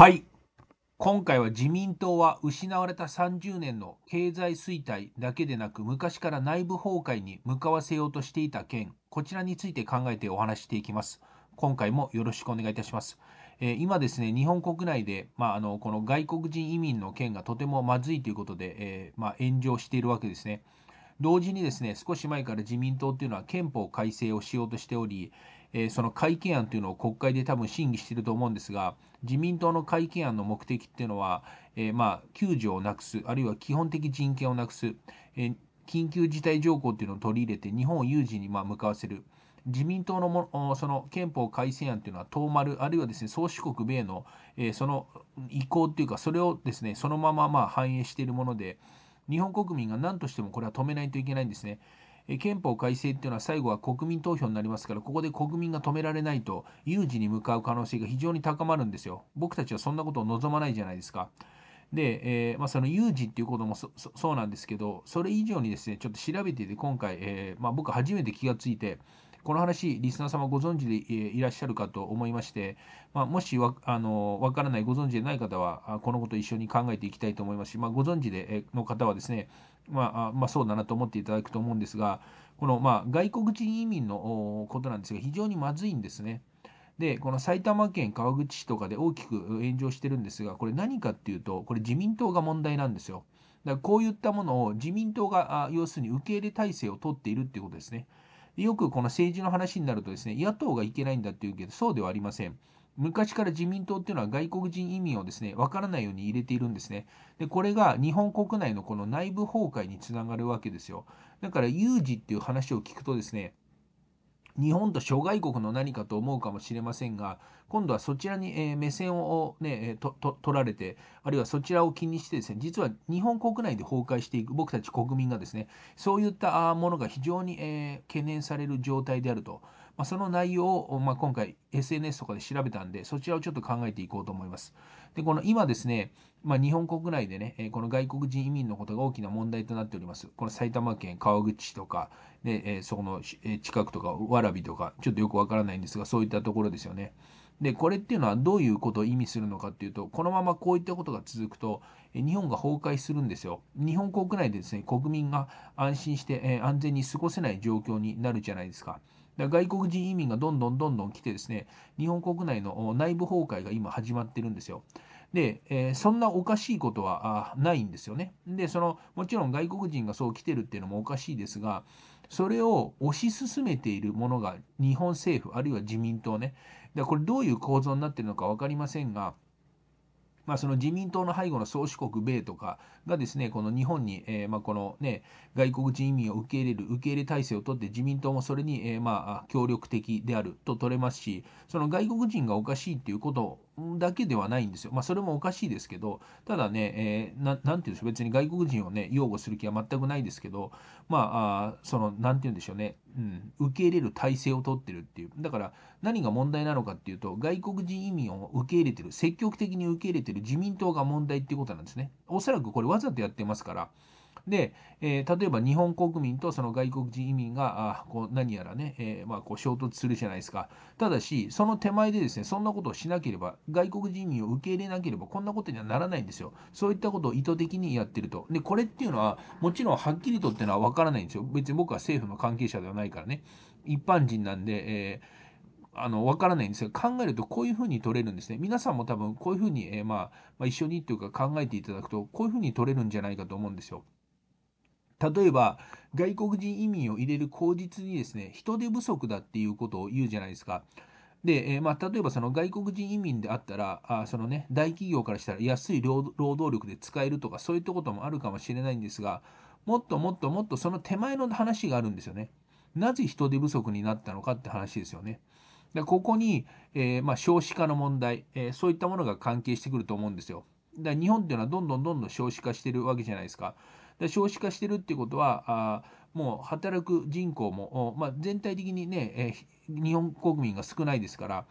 はい。今回は自民党は失われた30年の経済衰退だけでなく昔から内部崩壊に向かわせようとしていた件こちらについて考えてお話していきます今回もよろしくお願いいたします、えー、今ですね日本国内で、まあ、あのこの外国人移民の件がとてもまずいということで、えー、まあ、炎上しているわけですね同時にですね少し前から自民党というのは憲法改正をしようとしており、えその改憲案というのを国会で多分審議していると思うんですが、自民党の改憲案の目的っていうのは、えまあ、救助をなくす、あるいは基本的人権をなくす、え緊急事態条項っていうのを取り入れて、日本を有事にま向かわせる。自民党のもその憲法改正案というのは、東丸、あるいはですね宗主国米の、えその意向というか、それをですねそのままま反映しているもので、日本国民が何としてもこれは止めないといけないんですね。え憲法改正っていうのは最後は国民投票になりますから、ここで国民が止められないと、有事に向かう可能性が非常に高まるんですよ。僕たちはそんなことを望まないじゃないですか。で、えー、まあ、その有事っていうこともそうなんですけど、それ以上にですね、ちょっと調べてて、今回、えー、まあ、僕初めて気がついて、この話、リスナー様ご存知でいらっしゃるかと思いまして、まあ、もしわあの分からない、ご存知でない方は、このことを一緒に考えていきたいと思いますし、まあ、ご存知での方はですね、まあ、まあ、そうだなと思っていただくと思うんですが、この、まあ、外国人移民のことなんですが、非常にまずいんですね。で、この埼玉県川口市とかで大きく炎上してるんですが、これ何かっていうと、これ自民党が問題なんですよ。だからこういったものを自民党が要するに受け入れ体制を取っているっていうことですね。よくこの政治の話になるとですね、野党がいけないんだっていうけど、そうではありません。昔から自民党っていうのは外国人移民をですね、わからないように入れているんですね。で、これが日本国内のこの内部崩壊につながるわけですよ。だから有事っていう話を聞くとですね、日本と諸外国の何かと思うかもしれませんが、今度はそちらに目線をね、とと取られて、あるいはそちらを気にしてですね、実は日本国内で崩壊していく、僕たち国民がですね、そういったものが非常に懸念される状態であると。まあ、その内容を、まあ、今回 SNS とかで調べたんで、そちらをちょっと考えていこうと思います。で、この今ですね、まあ、日本国内でね、この外国人移民のことが大きな問題となっております。この埼玉県川口市とか、でそこの近くとか、蕨とか、ちょっとよくわからないんですが、そういったところですよね。で、これっていうのはどういうことを意味するのかっていうと、このままこういったことが続くと、日本が崩壊するんですよ。日本国内でですね、国民が安心して安全に過ごせない状況になるじゃないですか。だ外国人移民がどんどんどんどん来てですね、日本国内の内部崩壊が今始まってるんですよ。で、えー、そんなおかしいことはないんですよね。で、その、もちろん外国人がそう来てるっていうのもおかしいですが、それを推し進めているものが日本政府、あるいは自民党ね。だこれどういう構造になってるのか分かりませんが、まあ、その自民党の背後の宗主国米とかがですね、この日本に、えー、まあ、このね、外国人移民を受け入れる、受け入れ体制をとって自民党もそれに、えー、まあ、協力的であると取れますし、その外国人がおかしいっていうことだけではないんですよ。まあ、それもおかしいですけど、ただね、えー、て言うんでしょう、別に外国人をね、擁護する気は全くないですけど、まあ、その、何て言うんでしょうね、うん、受け入れる体制をとってるっていう。だから、何が問題なのかっていうと、外国人移民を受け入れてる、積極的に受け入れてる自民党が問題っていうことなんですね。おそらくこれわざとやってますから、で、えー、例えば日本国民とその外国人移民があこう何やらね、えー、まあ、こう衝突するじゃないですか。ただし、その手前でですね、そんなことをしなければ、外国人移民を受け入れなければ、こんなことにはならないんですよ。そういったことを意図的にやってると。で、これっていうのは、もちろんはっきりとっていうのは分からないんですよ。別に僕は政府の関係者ではないからね。一般人なんで、えーあの、わからないんですが、考えるとこういうふうに取れるんですね。皆さんも多分こういうふうに、えー、まあ、まあ、一緒にというか考えていただくと、こういうふうに取れるんじゃないかと思うんですよ。例えば外国人移民を入れる口実にですね人手不足だっていうことを言うじゃないですか。で、えー、まあ、例えばその外国人移民であったらあその、ね、大企業からしたら安い労働力で使えるとかそういったこともあるかもしれないんですがもっともっともっとその手前の話があるんですよね。なぜ人手不足になったのかって話ですよね。でここに、えー、まあ、少子化の問題、えー、そういったものが関係してくると思うんですよ。日本っていうのはどんどんどんどん少子化してるわけじゃないですか。で少子化してるってことはもう働く人口も、まあ、全体的にね、えー、日本国民が少ないですから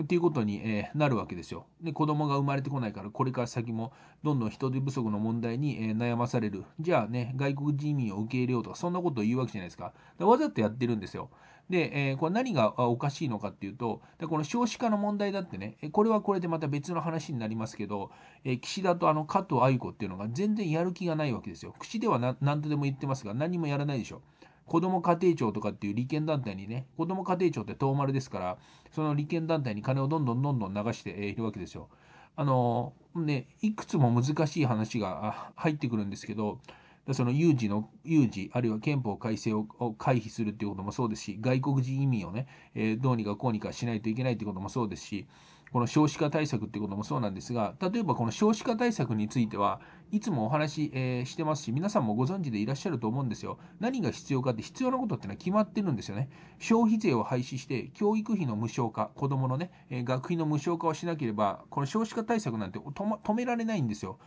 っていうことに、えー、なるわけですよ。で子供が生まれてこないからこれから先もどんどん人手不足の問題に、えー、悩まされるじゃあね外国人民を受け入れようとかそんなことを言うわけじゃないですかかわざとやってるんですよ。で、えー、これ何がおかしいのかっていうと、でこの少子化の問題だってね、これはこれでまた別の話になりますけど、えー、岸田とあの加藤鮎子っていうのが全然やる気がないわけですよ。口では何とでも言ってますが、何もやらないでしょ。子ども家庭庁とかっていう利権団体にね、子ども家庭庁って遠丸ですから、その利権団体に金をどんどんどんどん流しているわけですよ。あのね、いくつも難しい話が入ってくるんですけど、でその有事の、有事、あるいは憲法改正を回避するということもそうですし、外国人移民をね、えー、どうにかこうにかしないといけないということもそうですし、この少子化対策ということもそうなんですが、例えばこの少子化対策については、いつもお話し、えー、してますし、皆さんもご存知でいらっしゃると思うんですよ。何が必要かって、必要なことってのは決まってるんですよね。消費税を廃止して、教育費の無償化、子供のね、えー、学費の無償化をしなければ、この少子化対策なんて止められないんですよ。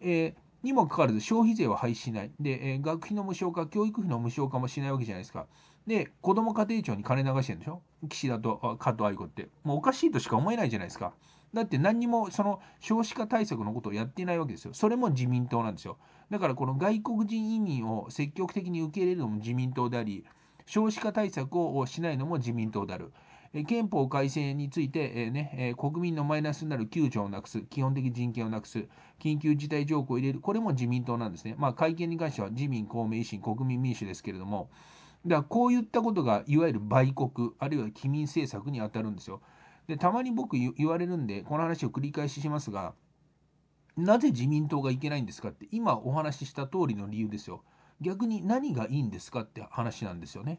えーにもかかわらず消費税は廃止しない。で、えー、学費の無償化、教育費の無償化もしないわけじゃないですか。で、子ども家庭庁に金流してるんでしょ岸田と加藤愛子って。もうおかしいとしか思えないじゃないですか。だって何にもその少子化対策のことをやってないわけですよ。それも自民党なんですよ。だからこの外国人移民を積極的に受け入れるのも自民党であり、少子化対策をしないのも自民党である。憲法改正について、えね、国民のマイナスになる9条をなくす、基本的人権をなくす、緊急事態条項を入れる、これも自民党なんですね。まあ、会見に関しては自民、公明、維新、国民民主ですけれども、だこういったことがいわゆる売国、あるいは機民政策に当たるんですよ。で、たまに僕言われるんで、この話を繰り返ししますが、なぜ自民党がいけないんですかって、今お話しした通りの理由ですよ。逆に何がいいんですかって話なんですよね。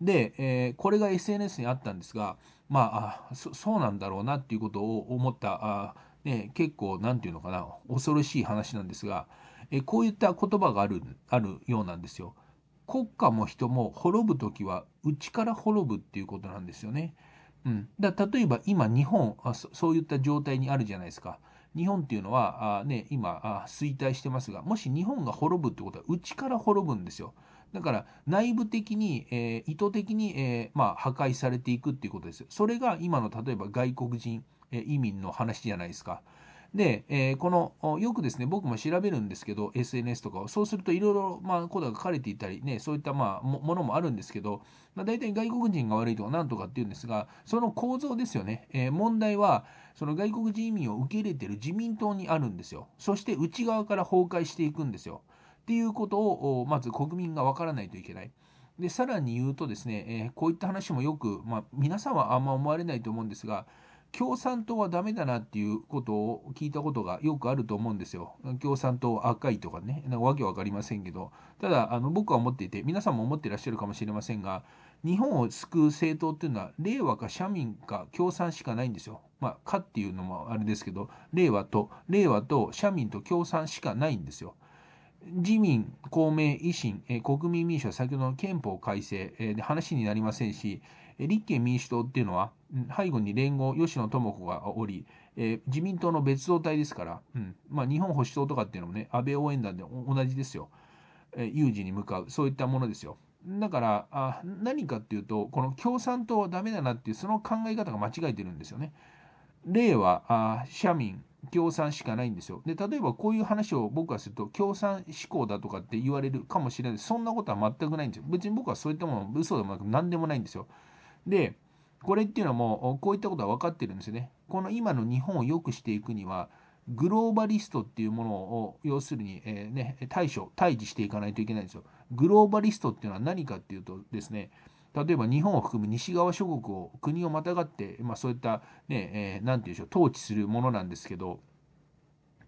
で、えー、これが SNS にあったんですが、まあ、あそうなんだろうなっていうことを思った、あね、結構、なんていうのかな、恐ろしい話なんですが、えー、こういった言葉があるあるようなんですよ。国家も人も滅ぶ時は内から滅ぶっていうことなんですよね。うん、だ例えば今日本あそういった状態にあるじゃないですか。日本っていうのはあ、ね、今あ衰退してますがもし日本が滅ぶってことは内から滅ぶんですよ。だから内部的に、えー、意図的に、えー、まあ、破壊されていくっていうことですよ。それが今の例えば外国人、え移民の話じゃないですか。で、えこのよくですね僕も調べるんですけど SNS とかをそうするといろいろまあことが書かれていたりねそういったまあものもあるんですけど、まあ、大体外国人が悪いとかなんとかっていうんですがその構造ですよね、えー、問題はその外国人移民を受け入れてる自民党にあるんですよそして内側から崩壊していくんですよっていうことをまず国民がわからないといけない。でさらに言うとですね、えこういった話もよく、まあ、皆さんはあんま思われないと思うんですが共産党はダメだなっていうことを聞いたことがよくあると思うんですよ。共産党赤いとかね、なんかわけわかりませんけど、ただあの僕は思っていて、皆さんも思ってらっしゃるかもしれませんが、日本を救う政党っていうのは、令和か社民か共産しかないんですよ。まあ、かっていうのもあれですけど、令和と、令和と社民と共産しかないんですよ。自民、公明、維新、国民民主は先ほどの憲法改正で話になりませんし、立憲民主党っていうのは、背後に連合、吉野智子がおり、自民党の別動隊ですから、うんまあ、日本保守党とかっていうのもね、安倍応援団で同じですよ。有事に向かう、そういったものですよ。だからあ何かっていうとこの共産党はダメだなっていうその考え方が間違えてるんですよね。令和あ社民共産しかないんですよ。で、例えばこういう話を僕はすると、共産志向だとかって言われるかもしれない。そんなことは全くないんですよ。別に僕はそういったもの、嘘でもなく、何でもないんですよ。で、これっていうのはもう、こういったことは分かってるんですよね。この今の日本を良くしていくには、グローバリストっていうものを、要するに、えー、ね、対処、対峙していかないといけないんですよ。グローバリストっていうのは何かっていうとですね、例えば日本を含む西側諸国を国をまたがって、まあ、そういったねえー、て言うんでしょう統治するものなんですけど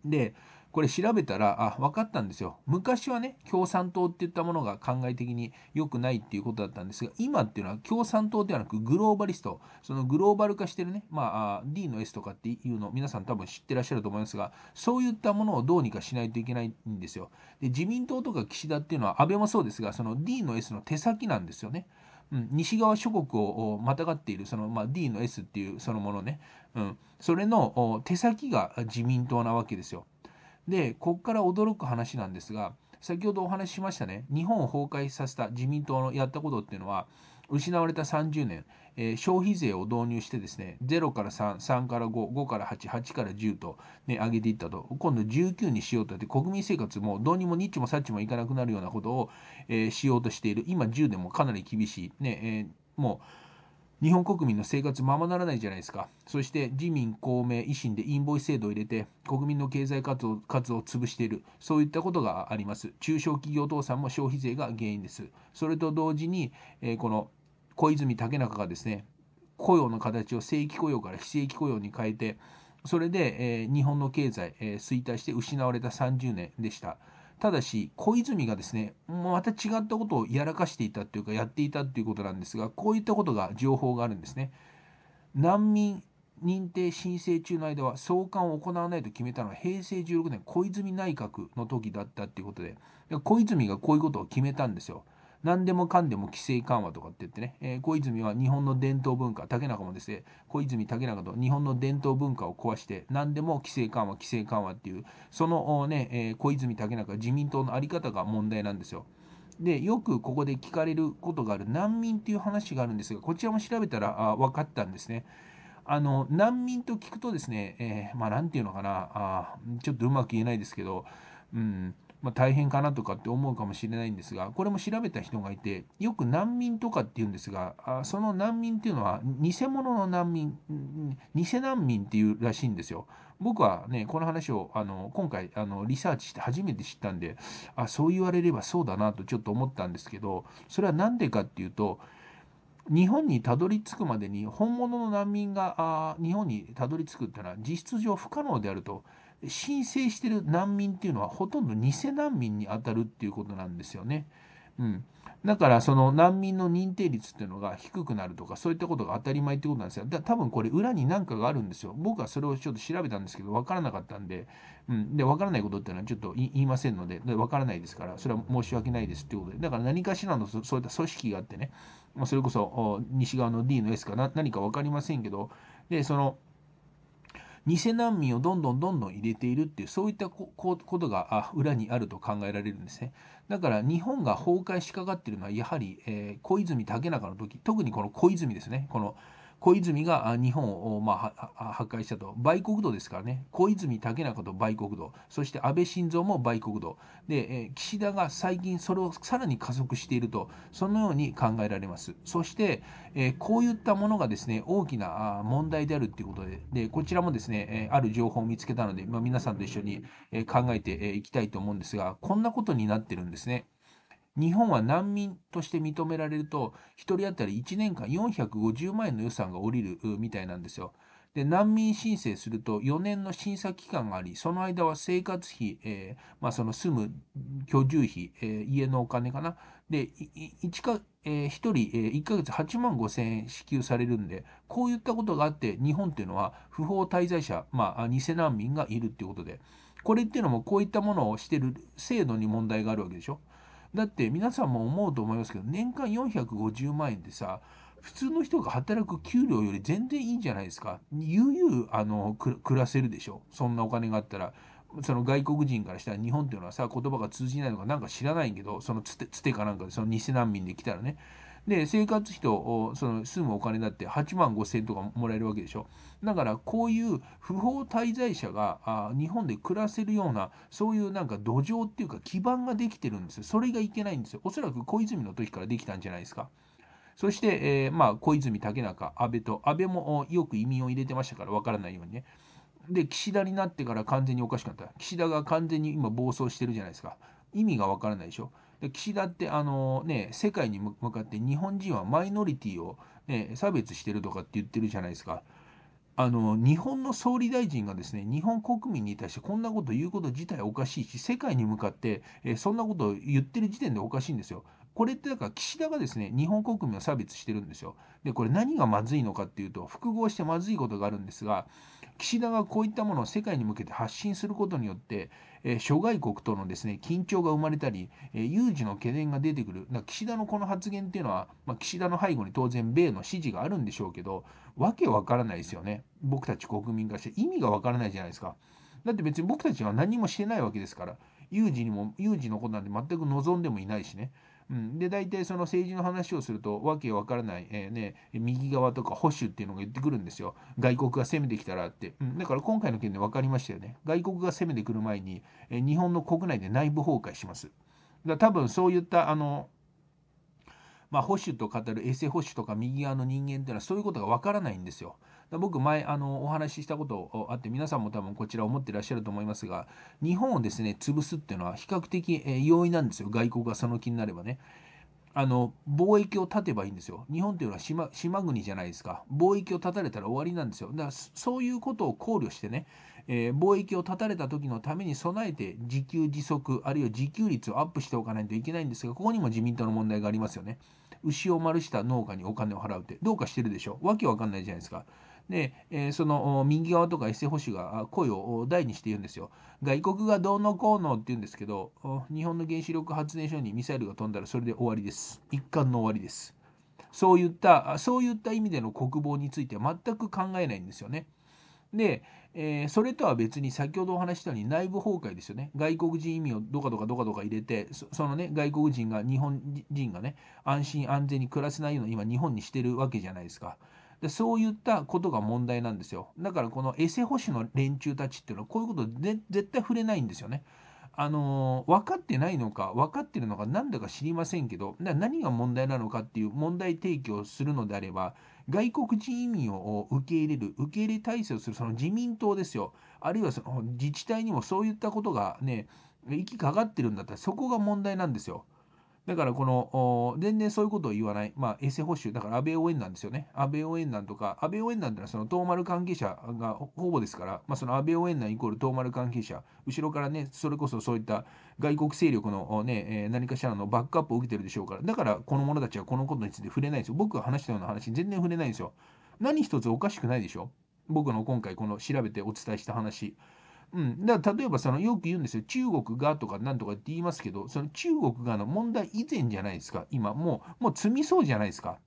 でこれ調べたらあ分かったんですよ昔はね共産党っていったものが考え的に良くないっていうことだったんですが今っていうのは共産党ではなくグローバリストそのグローバル化してるねまあ D の S とかっていうの皆さん多分知ってらっしゃると思いますがそういったものをどうにかしないといけないんですよで自民党とか岸田っていうのは安倍もそうですがその D の S の手先なんですよねうん、西側諸国をまたがっているその、まあ、D の S っていうそのものね、うん、それの手先が自民党なわけですよ。でここから驚く話なんですが先ほどお話ししましたね日本を崩壊させた自民党のやったことっていうのは失われた30年、えー、消費税を導入してですね、0から3、3から5、5から8、8から10と、ね、上げていったと、今度19にしようとって、国民生活もどうにもニッチもサッチもいかなくなるようなことを、えー、しようとしている、今10でもかなり厳しい、ねえー、もう日本国民の生活ままならないじゃないですか。そして自民、公明、維新でインボイス制度を入れて国民の経済活動活動を潰している。そういったことがあります。中小企業倒産も消費税が原因です。それと同時に、えー、この小泉竹中がですね、雇用の形を正規雇用から非正規雇用に変えて、それで、えー、日本の経済、えー、衰退して失われた30年でした。ただし小泉がですねまた違ったことをやらかしていたというかやっていたということなんですがこういったことが情報があるんですね難民認定申請中の間は送還を行わないと決めたのは平成16年小泉内閣の時だったっていうことで小泉がこういうことを決めたんですよ何でもかんでも規制緩和とかって言ってね、えー、小泉は日本の伝統文化、竹中もですね、小泉竹中と日本の伝統文化を壊して、何でも規制緩和、規制緩和っていう、そのね、えー、小泉竹中、自民党の在り方が問題なんですよ。で、よくここで聞かれることがある難民っていう話があるんですが、こちらも調べたらあ分かったんですね。あの難民と聞くとですね、えー、まあ、ていうのかなあ、ちょっとうまく言えないですけど、うん、まあ、大変かなとかって思うかもしれないんですがこれも調べた人がいてよく難民とかっていうんですがあその難民っていうのは偽物の難民偽難民っていうらしいんですよ。僕はねこの話をあの今回あのリサーチして初めて知ったんであそう言われればそうだなとちょっと思ったんですけどそれは何でかっていうと日本にたどり着くまでに本物の難民があ日本にたどり着くっていうのは実質上不可能であると。申請してる難民っていうのはほとんど偽難民にあたるっていうことなんですよね。うん、だからその難民の認定率っていうのが低くなるとかそういったことが当たり前ってことなんですよ。だ多分これ裏に何かがあるんですよ。僕はそれをちょっと調べたんですけど分からなかったんで、うん、で分からないことっていうのはちょっと言いませんのでで分からないですからそれは申し訳ないですっていうことでだから何かしらのそういった組織があってね、まあ、それこそ西側の D の S かな何か分かりませんけどでその偽難民をどんどんどんどん入れているっていうそういったことが裏にあると考えられるんですねだから日本が崩壊しかかっているのはやはり、えー、小泉竹中の時特にこの小泉ですねこの小泉が日本を、まあ、破壊したと売国土ですからね小泉竹中と売国土、そして安倍晋三も売国土で、え岸田が最近それをさらに加速しているとそのように考えられますそして、えこういったものがですね大きな問題であるということででこちらもですね、えある情報を見つけたので、まあ、皆さんと一緒に、え考えていきたいと思うんですがこんなことになってるんですね。日本は難民として認められると、1人当たり1年間450万円の予算が下りるみたいなんですよ。で難民申請すると4年の審査期間があり、その間は生活費、えー、まあ、その住む居住費、えー、家のお金かな、で1か、えー、1人、1ヶ月8万5千円支給されるんで、こういったことがあって、日本っていうのは不法滞在者、まあ、偽難民がいるっていうことで、これっていうのもこういったものをしてる制度に問題があるわけでしょ。だって皆さんも思うと思いますけど、年間450万円でさ、普通の人が働く給料より全然いいんじゃないですか。悠々、あの、暮らせるでしょ。そんなお金があったら。その外国人からしたら日本っていうのはさ、言葉が通じないのかなんか知らないけど、そのつて、つてかなんかで、その偽難民で来たらね。で、生活費とその住むお金だって8万5 0 0 0円とかもらえるわけでしょ。だから、こういう不法滞在者があ日本で暮らせるような、そういうなんか土壌っていうか基盤ができてるんですよ。それがいけないんですよ。おそらく小泉の時からできたんじゃないですか。そして、えー、まあ、小泉、竹中、安倍と、安倍もよく移民を入れてましたから、わからないようにね。で、岸田になってから完全におかしくなった。岸田が完全に今暴走してるじゃないですか。意味がわからないでしょ。で岸田ってあの、ね、世界に向かって日本人はマイノリティを、ね、差別してるとかって言ってるじゃないですか。あの日本の総理大臣がですね日本国民に対してこんなこと言うこと自体おかしいし世界に向かって、えそんなことを言ってる時点でおかしいんですよ。これってだから岸田がですね、日本国民を差別してるんですよ。で、これ何がまずいのかっていうと、複合してまずいことがあるんですが、岸田がこういったものを世界に向けて発信することによって、えー、諸外国とのですね、緊張が生まれたり、えー、有事の懸念が出てくる。だ岸田のこの発言っていうのは、まあ、岸田の背後に当然米の支持があるんでしょうけど、わけわからないですよね。僕たち国民からして意味がわからないじゃないですか。だって別に僕たちは何もしてないわけですから、有事にも、有事のことなんて全く望んでもいないしね。うん、で大体その政治の話をするとわけわからない、えー、ね、右側とか保守っていうのが言ってくるんですよ外国が攻めてきたらって、うん、だから今回の件で分かりましたよね外国が攻めてくる前に、えー、日本の国内で内部崩壊しますだ多分そういったあのまあ、保守と語る衛星保守とか右側の人間っていうのはそういうことがわからないんですよ。僕前あのお話ししたことあって皆さんも多分こちら思ってらっしゃると思いますが日本をですね潰すっていうのは比較的、え容易なんですよ外国がその気になればね。あの貿易を断てばいいんですよ。日本というのは島島国じゃないですか。貿易を断たれたら終わりなんですよ。だからそういうことを考慮してね、えー、貿易を断たれた時のために備えて自給自足、あるいは自給率をアップしておかないといけないんですが、ここにも自民党の問題がありますよね。牛を丸した農家にお金を払うって、どうかしてるでしょ。わけわかんないじゃないですか。で、えー、その右側とかエセ保守が声を大にして言うんですよ。外国がどうのこうのって言うんですけど、日本の原子力発電所にミサイルが飛んだらそれで終わりです。一貫の終わりです。そういった、そういった意味での国防については全く考えないんですよね。で、えー、それとは別に先ほどお話したように内部崩壊ですよね。外国人移民をどかどかどかどか入れて、そのね、外国人が、日本人がね、安心安全に暮らせないような今、日本にしてるわけじゃないですか。でそういったことが問題なんですよだからこのエセ保守の連中たちっていうのはこういうことで絶対触れないんですよね。あの分かってないのか分かってるのか何だか知りませんけど何が問題なのかっていう問題提起をするのであれば外国人移民を受け入れる受け入れ体制をするその自民党ですよあるいはその自治体にもそういったことがね息かかってるんだったらそこが問題なんですよ。だからこの、全然そういうことを言わない、まあ、衛星保守、だから安倍応援団ですよね。安倍応援団とか、安倍応援団というのはその東丸関係者がほぼですから、まあ、その安倍応援団イコール東丸関係者、後ろからね、それこそそういった外国勢力のね、何かしらのバックアップを受けてるでしょうから、だからこの者たちはこのことについて触れないんですよ。僕が話したような話、全然触れないんですよ。何一つおかしくないでしょ僕の今回この調べてお伝えした話。うん、だから例えばそのよく言うんですよ中国がとかなんとかって言いますけどその中国がの問題以前じゃないですか今もうもう積みそうじゃないですか。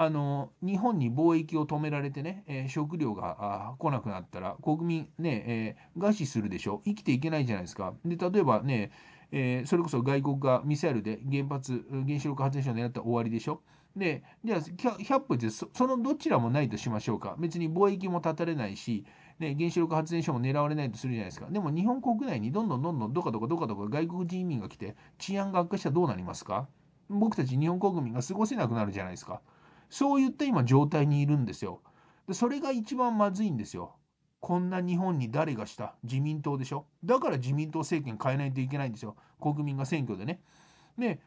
あの日本に貿易を止められてね、えー、食料が来なくなったら国民ね、えー、餓死するでしょ生きていけないじゃないですか。で例えばね、えー、それこそ外国がミサイルで原発原子力発電所を狙ったら終わりでしょ。でじゃあ100歩でそのどちらもないとしましょうか別に貿易も断たれないし、ね、原子力発電所も狙われないとするじゃないですか。でも日本国内にどんどんどんどんどかどかどかどか外国人移民が来て治安が悪化したらどうなりますか僕たち日本国民が過ごせなくなるじゃないですか。そういった今状態にいるんですよ。でそれが一番まずいんですよ。こんな日本に誰がした自民党でしょだから自民党政権変えないといけないんですよ。国民が選挙でね。で、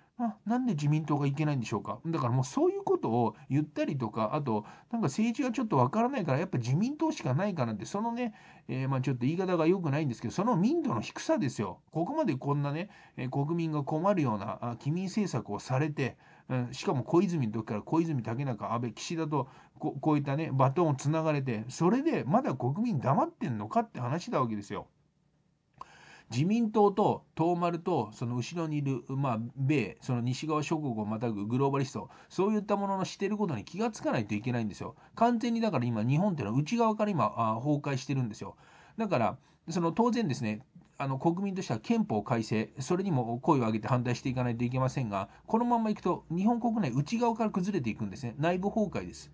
なんで自民党がいけないんでしょうか。だからもうそういうことを言ったりとか、あと、なんか政治がちょっとわからないから、やっぱ自民党しかないかなって、そのね、えー、まあちょっと言い方が良くないんですけど、その民度の低さですよ。ここまでこんなね、え国民が困るような機民政策をされて、うん、しかも小泉の時から小泉竹中安倍岸田とこういったねバトンをつながれてそれでまだ国民黙ってんのかって話だわけですよ。自民党と東丸とその後ろにいる、まあ、米その西側諸国をまたぐグローバリストそういったもののしてることに気がつかないといけないんですよ完全にだから今日本っていうのは内側から今あ崩壊してるんですよだからその当然ですねあの国民としては憲法改正、それにも声を上げて反対していかないといけませんが、このままいくと、日本国内内側から崩れていくんですね、内部崩壊です。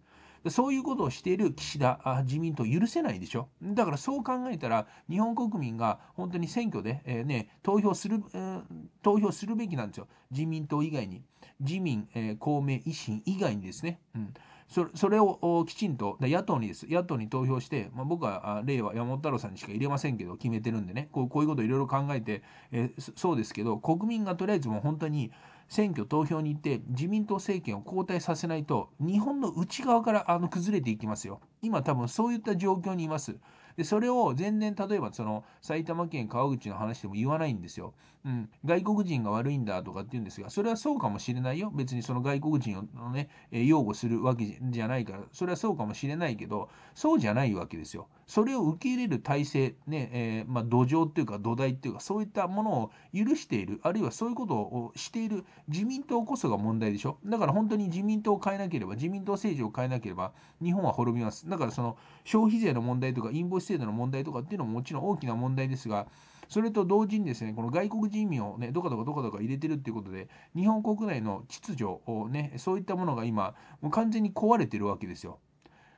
そういうことをしている岸田自民党許せないでしょ。だからそう考えたら、日本国民が本当に選挙で、えー、ね、投票する、えー、投票するべきなんですよ。自民党以外に。自民、えー、公明、維新以外にですね。うんそそれをきちんと、野党にです、野党に投票して、まあ、僕は令和山本太郎さんにしか入れませんけど、決めてるんでね、こうこういうことをいろいろ考えて、えー、そうですけど、国民がとりあえずもう本当に、選挙、投票に行って自民党政権を交代させないと、日本の内側からあの崩れていきますよ。今多分そういった状況にいます。で、それを全然、例えばその埼玉県川口の話でも言わないんですよ。うん、外国人が悪いんだとかって言うんですが、それはそうかもしれないよ。別にその外国人をね、擁護するわけじゃないから、それはそうかもしれないけど、そうじゃないわけですよ。それを受け入れる体制、ねえー、まあ、土壌というか土台というかそういったものを許しているあるいはそういうことをしている自民党こそが問題でしょだから本当に自民党を変えなければ自民党政治を変えなければ日本は滅びますだからその消費税の問題とかインボイス制度の問題とかっていうのももちろん大きな問題ですがそれと同時にですね、この外国人民をね、どかどかどかどか入れてるっていうことで、日本国内の秩序をね、そういったものが今、もう完全に壊れてるわけですよ。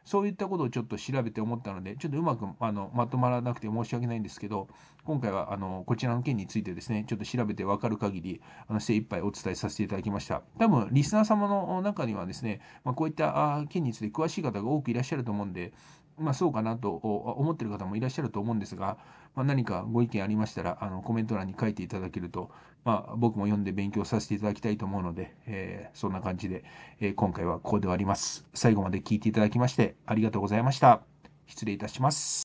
そういったことをちょっと調べて思ったので、ちょっとうまくあのまとまらなくて申し訳ないんですけど、今回はあのこちらの件についてですね、ちょっと調べて分かる限り、あの精一杯お伝えさせていただきました。多分、リスナー様の中にはですね、まあ、こういった件について詳しい方が多くいらっしゃると思うんで、まあ、そうかなと思ってる方もいらっしゃると思うんですが、まあ、何かご意見ありましたら、あのコメント欄に書いていただけると、まあ、僕も読んで勉強させていただきたいと思うので、えー、そんな感じで、えー、今回はここで終わります。最後まで聞いていただきましてありがとうございました。失礼いたします。